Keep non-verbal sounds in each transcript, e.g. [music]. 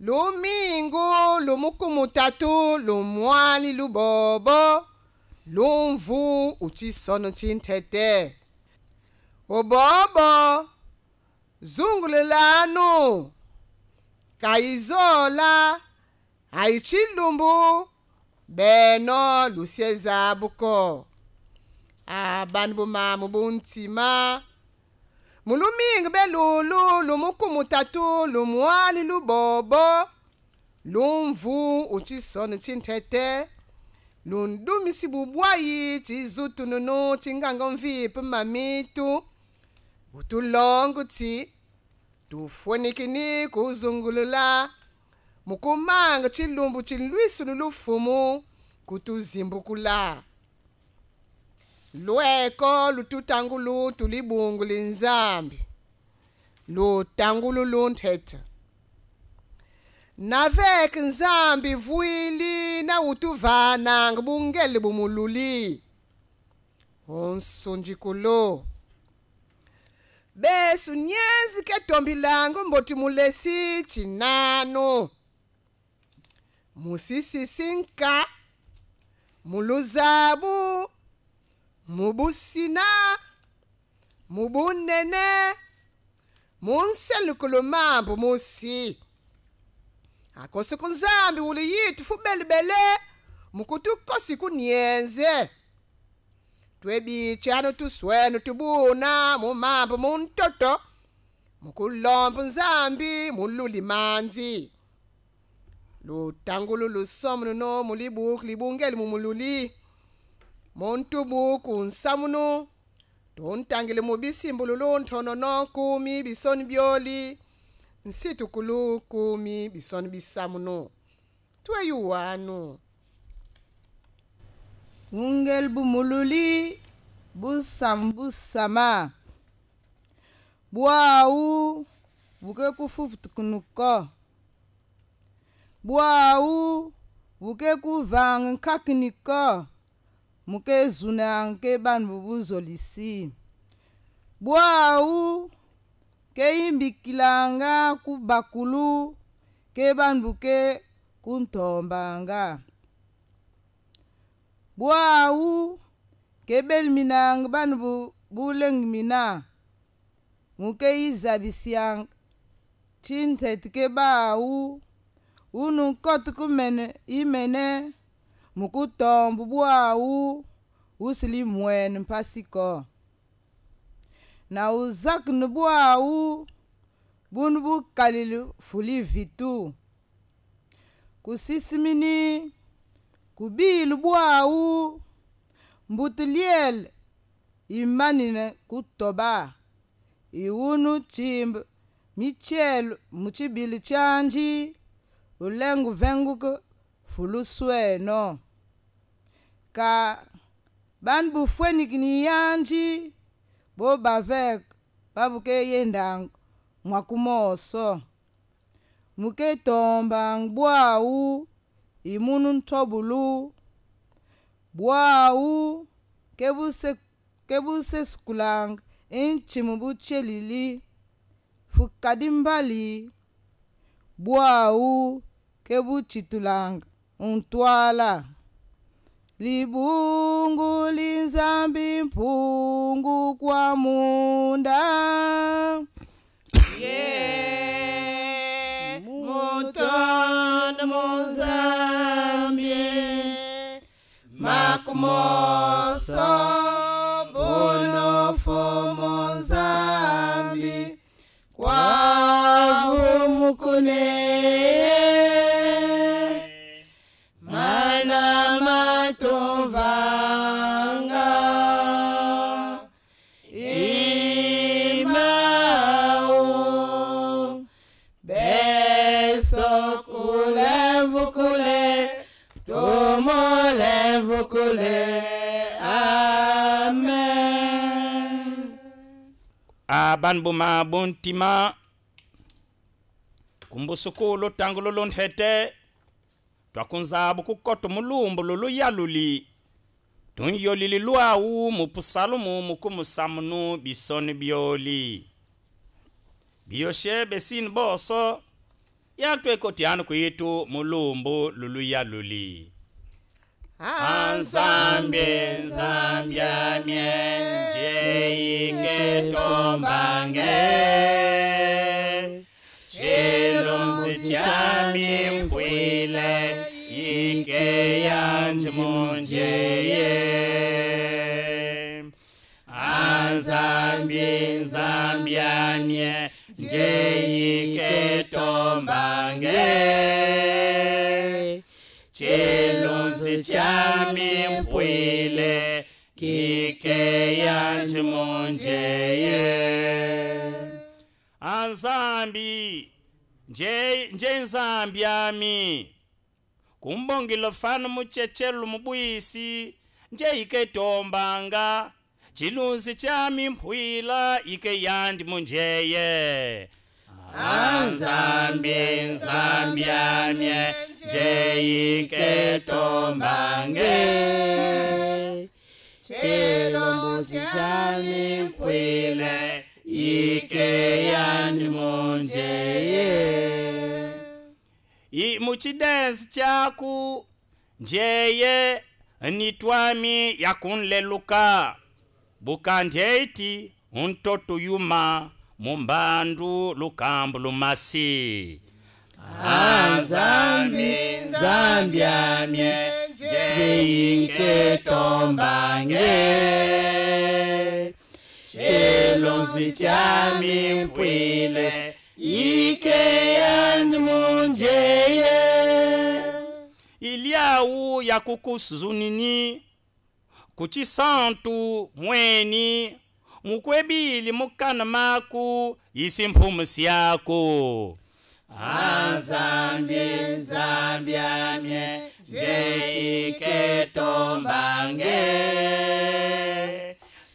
lo mingu lo mukumutatu lo mwali lubobo lo mvu uti sono tshintete ubobo zungulelanu kayizola ayitshilumbu beno lusezabuko abantu ah, bomamu buntima mulu mingi be lulu lumukumutathu lumuali lubobo lumvu utshisonu tshinthete lundumisi bubwayi tshizutununu tsinganga mvipi mamitu butulongu tsi tufunikini kuzungulula mukumanga tshilumbu tshinlwisulu lufumu kutuzimbukula lweko lututangulutu libungu linzambi lutangulu luntheta navek nzambi vuyili na utuvana ngibungeli bumululi onsunjikulo besu nyezi ketombi langu mboti mulesi cinanu musisisinka muluzabu mu busina mu bunene mu nselukulu mambo musi akosi kunzambi wuli yitu fubelubele mukutukosi kunyenze twebichanu tuswenu tubuna mu mambo muntoto mukulombo nzambi mululi manzi lutangulu lusomunu no mulibuku libungeli mumululi montubu kunsamunu tuntangile mubisimbululo nthonono kumi bisoni byoli nsitukulu kumi bisoni bisamunu tweyuwanu wungel bumululi busam busama buawu buke kufufutukunuko buawu buke kuvangi nkakiniko mukezunang ke banbu buzolisi bwau keyimbikilanga ku bakulu ke banbu ke kuntombanga bwau kebeliminang banbu bulengmina mukeyizabisyang cintet ke bau unu kot kumene imene mukutombu buawu wusilimwenu mpasiko na uzakini buawu bunu bukalili fuli vitu kusisimini kubili buawu mbutiliel imanine kutoba iwunu cimbu micelu mucibili canji ulengu venguku fulusweno ka ban bu fwenik ni yanji bo bavek babu ke yenda mwakumoso muke tomba bwau imunu ntobulu bwau kebuse kebuse skulang inchimu buchelili fukadimbali bwau kebuchitulang untwala libungu linzambi mphungu kwa munda yeah. mutona muzambie makumoso bunofo muzambi kwavu mukulei banbo ma tima kumbu sukulu tangu lulunthete twakunzabu kukoto mulumbu luluyaluli tunyolili lwawu ku mukumusamunu bisoni byoli biyoshe besini boso yatweko tyanu kwitu mulumbu luluyaluli Ansam bin sam ya mien je ke tom bang e Che lon si cha mien pui le i ke yan mon ye Chelonsi chami mpwile kike yanchi munjeye anzambi nje nje nzambi ami kumbongilo fana muchechelu mubwisi nje ike tombanga chilunzi chami mpwila ike yandi munjeye anzambie nzambiamye jeike tombange chelo mbuzi zami pwile ike yandi monjeye muchidensi chaku njeye nitwami yakunleluka bukanjeiti untotu yuma mumbandu lukambu lumasi anzambi nzambi amye jeyinke tombange celonzi tyami mpwile yike yandi munjeye iliawu yakukusuzunini kucisantu mweni mukwebili mukana maku yisimphumu syako anzambi nzambi amye nje iketombange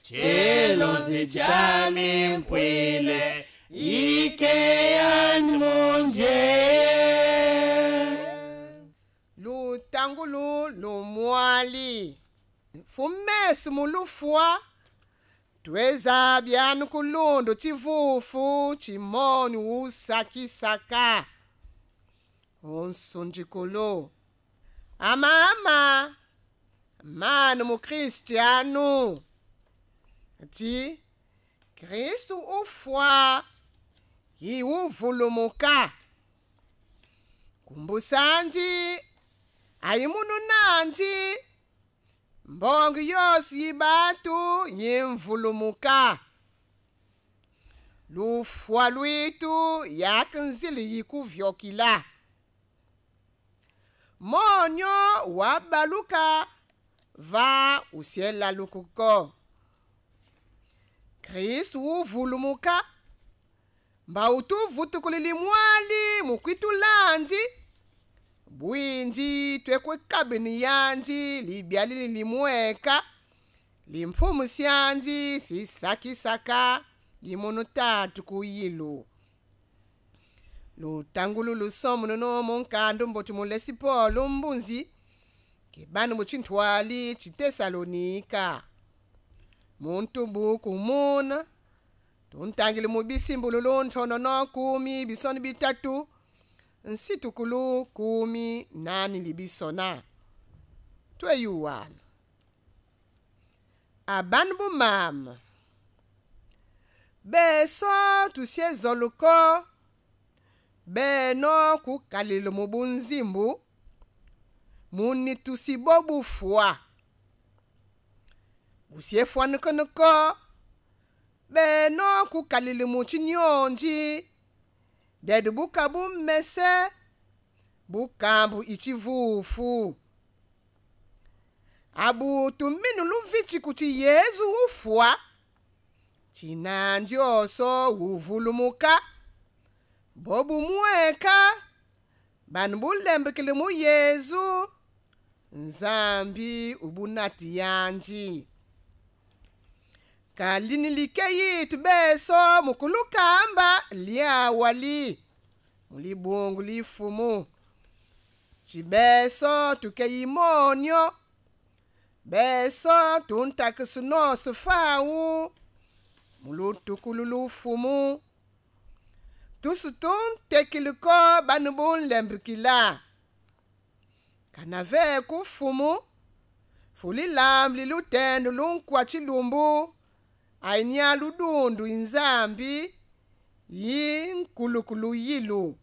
chilosi chami mpwile ike yanjimunje lutangulu lumwali fumesi mulufwa tweza no kulundo tivufu chimoni usakisaka Ama amaama mano cristiano, ti kristu ufwa yi uvulumuka kumbusandi ayi munu nandi mbongo yonse yibantu yimvulumuka lufwa lwitu yaki nzili yikuvyokila monyo wabaluka va usielalukuko kristu uvulumuka mba utuvutukulili mwali mukwitulanji bwinji twekukabini yanji libyalili limueka limpfumusyanji sisakisaka yimunu tatu kuyilu lutangulu lusomu nunumu nkandu mbuti mulesipolu mbunzi kibanu mucinthuali citesalonika muntubuku muna tuntangile mubisimbulu lunthono nokumi bisoni bitatu Nsitukulu kumi nani libisona tweyuwan aban bu mam bee so tusie zoluko bee no ku kalilumu muni tusi bo bu fua gusie fuanukonoko bee no ku kalilumu chinionji dede buka bu mmese buka bu ichivufu abu tuminu luviti kuti yezu ufua chinandioso uvulumuka bobu mueka banu bulembekele mu yezu nzambi ubunati yanji kalini likeyitu beso mukulukamba lyawali mulibungu lifumu cibeso tukeyimonyo beso tuntakisu nosu fawu mulutukulu lufumu tusu tun tekiliko banu bun lembikila kana veku fumu fuli lamli lutendu lunkuaci lumbu ayinyala udundu inzambi yingulugulu yilu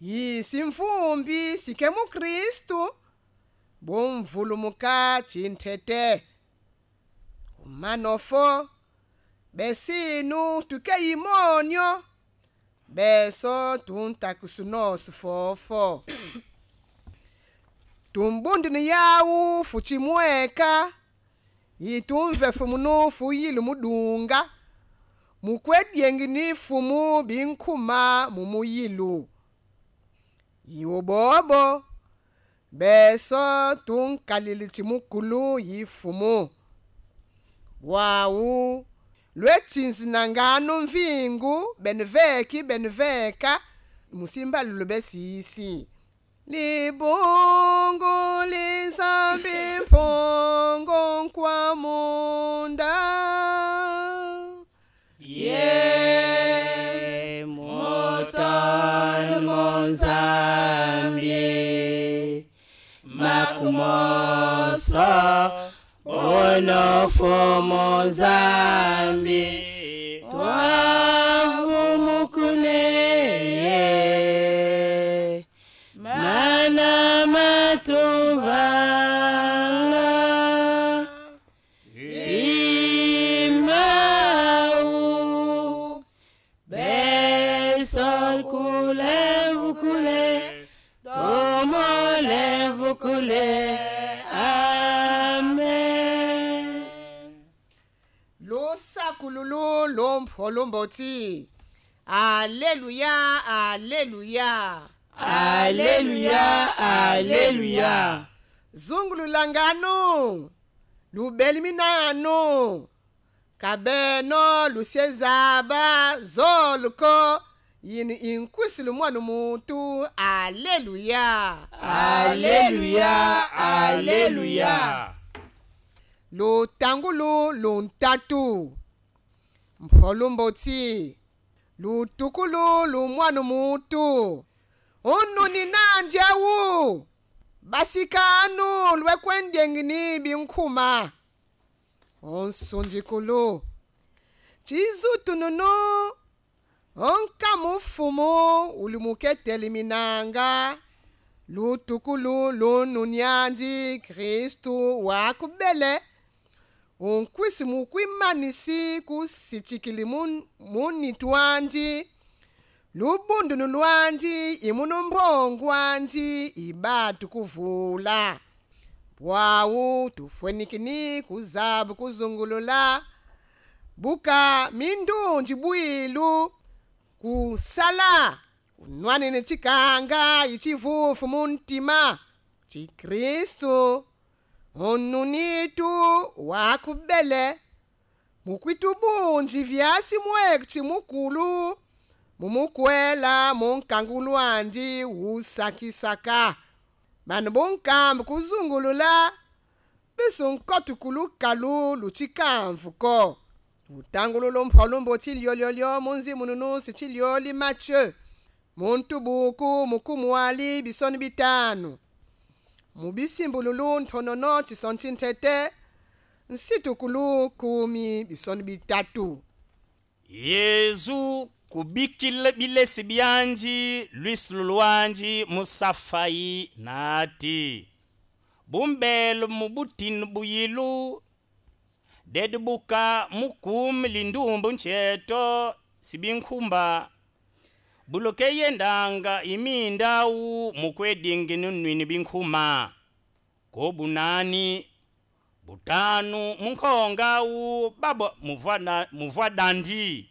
yisimfumbi sikhe mukristu bumvulumuka jinthete umanofo besinu tuke yimonyo beso tuntakusunosu fofo [coughs] tumbundini yawu fucimueka yitumve fumu nufu yilu mudunga mukwedyengi ni fumu binkhuma mumuyilu yiwo bobo beso tunkalili cimukulu yifumu wawu lwetsinzinanganu mvingu benveki benveka musimba lulu besiyisi libungu lisambi mpongo kwa munda ye motan monsambi makumoso bono fo Kou le, kou le, kou le, kou le, kou le, amen. Lousa kouloulou lompolomboti. Aleluya, aleluya, aleluya, aleluya. Zong loulanganou, loupeliminanou, kabenou lousye zabazolkou. yini inkwisi lumwanu muntu aleluya aleluya aleluya lutangulu luntatu mpholumbotsi lutukulu lumwanu muntu ununi nanjewu basikanu lwekwendengini binkhuma onsunjikulu cizutunu no nkamu mfumu ulimukethelimi nanga lutukulu lununyanji kristu wakubele unkwisi mukwimanisi kusitshikili munitu wanji lubundunu lwanji imunumphongo wanji ibatu kuvula bwawu tufwenikini kuzabu kuzungulula buka mindunji bwilu kusala kunwanene chikanga ichivuvu muntima chikristu onunitu wakubele mukwitu bunji vyasi mwekchi mukulu mumukwela munkangu lwandi wusakisaka banu bunkambu kuzungulula bisunkotukulukalu luchikamvuko utangululo mphwaulumbu tshilioliolio munzimu nunusi tshilioli matshe muntu buku mukumuwali bisoni bitanu mubisimbululu nthonono tsisoni tshinthete nsitukulu kumi bisoni bitatu yezu kubikile bilesi byanji lwisulu lwanji musafayi nati bumbelo mubutini buyilu dedbuka mukum lindumbu ncheto sibinkhumba buloke yendanga imindawu mukwedinginunwini binkhuma kobunani butanu munkhongawu baba muvwa dandi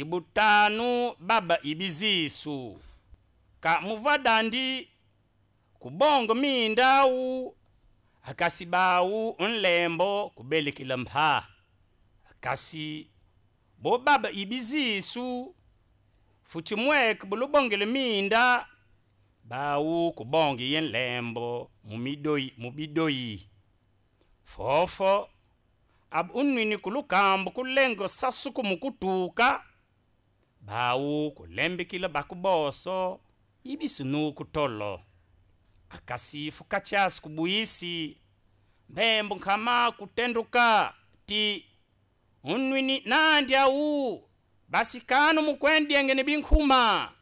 ibutanu baba ibizisu ka muvwa dandi kubongo mindawu hakasi bawu nlembo kubelikila mpha hakasi bo baba ibizisu futhi mweke bulubongele minda bawu kubonga iye nlembo mubidoyi fofo abu unwini kulukambo kulengo sasuku mukutuka bawu kulembikila bakuboso ibisinuku tolo akasifu chasi kubuyisi mbembo nkhama kutenduka ti unwini nandi awu basi kano mukwendiyengene binkhuma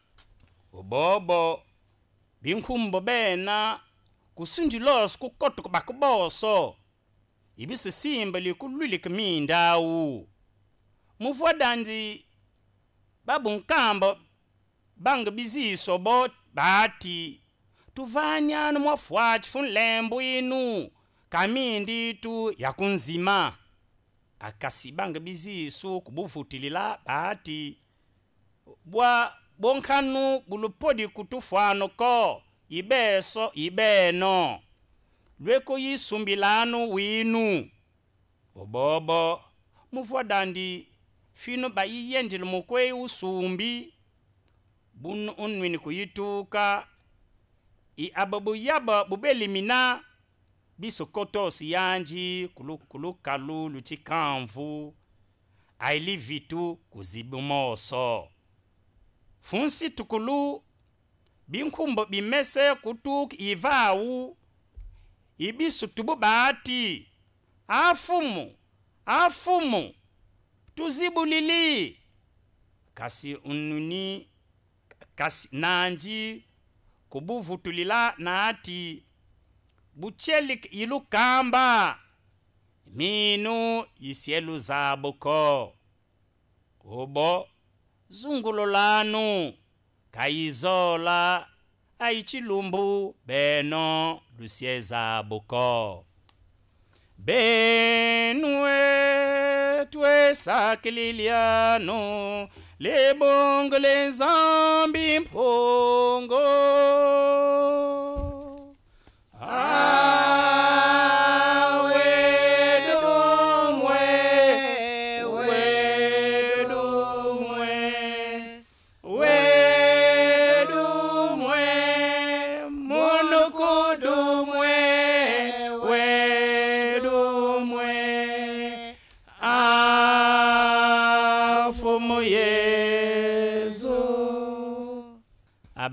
ubobo binkhumbo bena kusindiloso kukotuka bakuboso ibisisimba likulwilika minda awu muvuwa dandi nkamba banga biziso bo bati tuvanyano mwafwatifu nlembu inu tu yakunzima akasibanga bizisu kubuvutilila bati bwa bonkanu bulupodi ko ibeso ibeno lweko yisumbilano winu obobo dandi fino bayiyendile mukwei usumbi bunu unwini kuyituka i ababu yaba bubeli mina bisokoto siyanji luti lutikamvu aili vitu kuzibumoso funsi tukulu binkumbo bimese kutu ivawu ibisu tubu baati afumu afumu tuzibulili kasi ununi kasi nanji ko bu vutulila naati bucelik ilu kamba minu isielu zabu ko ubo zungulo lanu kayizola aichilumbu beno lusie zabu ko benue twesakililiano Le bongo, le zambim pongo. ah.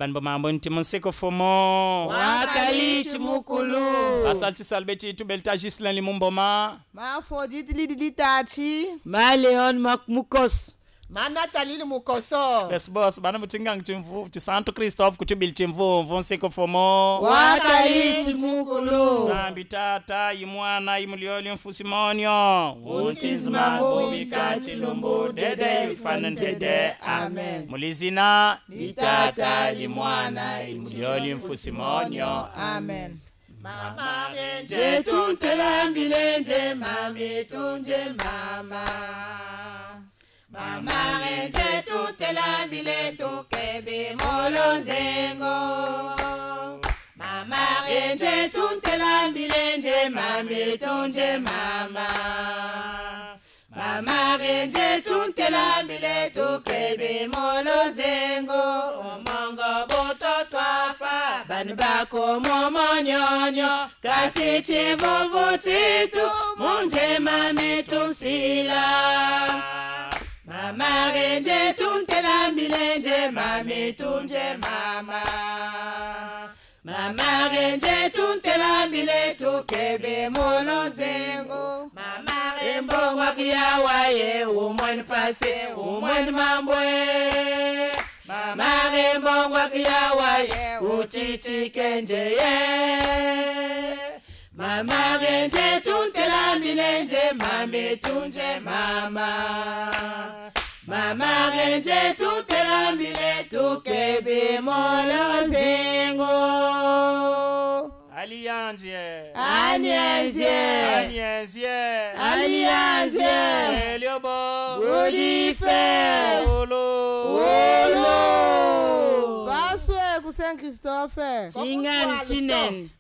Banboma mbonite monsi kofomo. Wan kalit moukolo. Pasal ti salbeti itou belta jislen li mboma. Ma foudit lidi tachi. Ma leon mak moukos. mana talili mukoso yes boss bana mutinga ngitimvu ti santo kristo kutibili timvumvu nsiku fumo wakalichi mukulu zambi tata imwana imulioli mfusimonio utizima kumika chilumbu dede ifana dede amen mulizina litata limwana imulioli mfusimonio amen Mama renje tuntelambile mami tunje mama tout bamarenze tutelamile tout tout est toute nje mamito nje mama mamarenze tutelambile tukebi tout omongo bototwafa bani tout kasi mon titu munje mamitusila Mama renje tunte la milenje, mami tunje mama. Mama renje tunte la mile tukebe mono zengo. Mama rembo wakia waye umwen pase umwen mambwe. Mama rembo wakia waye uchichi kenje ye. Mama renje tunte la milenje, mami tunje mama. mama genje tutelambile tukebe molosengo alianzie anyezie anyezie alianzie eliobo bulife olo olo baswe kusen christophe singani chinen